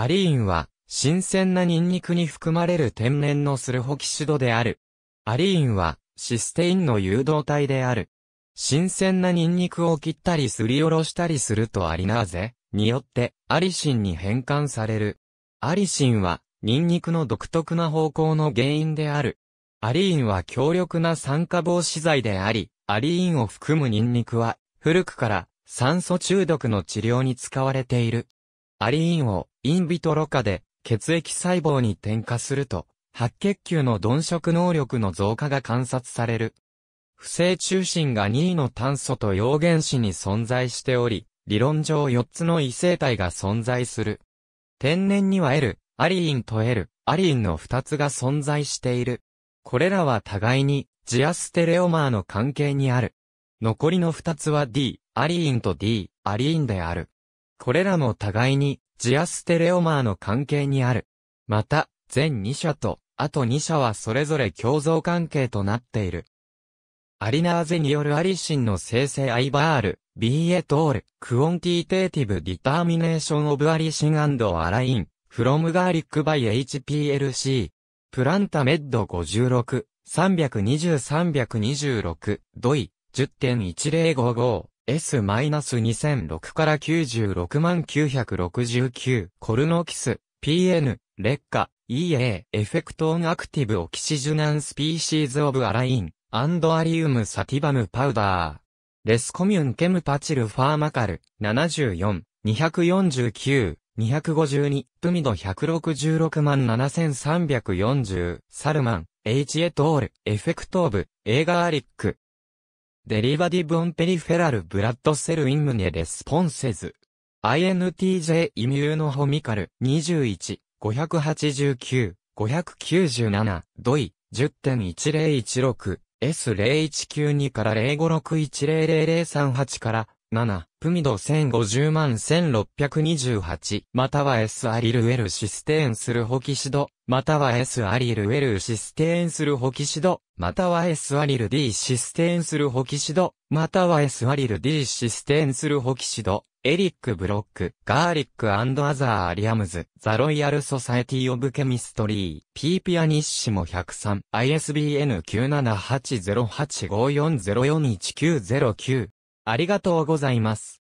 アリーンは、新鮮なニンニクに含まれる天然のスルホキシドである。アリーンは、システインの誘導体である。新鮮なニンニクを切ったりすりおろしたりするとアリナーゼによってアリシンに変換される。アリシンはニンニクの独特な方向の原因である。アリーンは強力な酸化防止剤であり、アリーンを含むニンニクは古くから酸素中毒の治療に使われている。アリインをインビトロ化で血液細胞に添加すると、白血球の鈍色能力の増加が観察される。不正中心が2位の炭素と陽原子に存在しており、理論上4つの異性体が存在する。天然には L、アリインと L、アリインの2つが存在している。これらは互いに、ジアステレオマーの関係にある。残りの2つは D、アリインと D、アリーンである。これらも互いにジアステレオマーの関係にある。また、全2社と、あと2社はそれぞれ共造関係となっている。アリナーゼによるアリシンの生成アイバール、ビーエトール、クオンティテーティブディターミネーションオブアリシンアライン、フロムガーリックバイ HPLC、プランタメッド56、320-326、ドイ、10.1055 S-2006 から96969、コルノキス、PN、劣化、EA、エフェクトオンアクティブオキシジュナンスピーシーズオブアライン、アンドアリウムサティバムパウダー。レスコミュンケムパチルファーマカル、74、249、252、プミド166万7340、サルマン、H エトール、エフェクトオブ、エーガーリック、デリバディブオンペリフェラルブラッドセルインムネレスポンセズ。INTJ イミューノホミカル21、589、597、ドイ、10.1016、S0192 から0 5 6 1 0 0 0 3 8から、7、プミド1050万1628、または S アリルエルシステーンするホキシド、または S アリルウェルシステーンするホキシド、または S アリル D システーンするホキシド、または S アリル D システーンするホキシド、エリック・ブロック、ガーリックアザー・アリアムズ、ザ・ロイヤル・ソサエティ・オブ・ケミストリー、ピーピアニッシモ103、ISBN 9780854041909。ありがとうございます。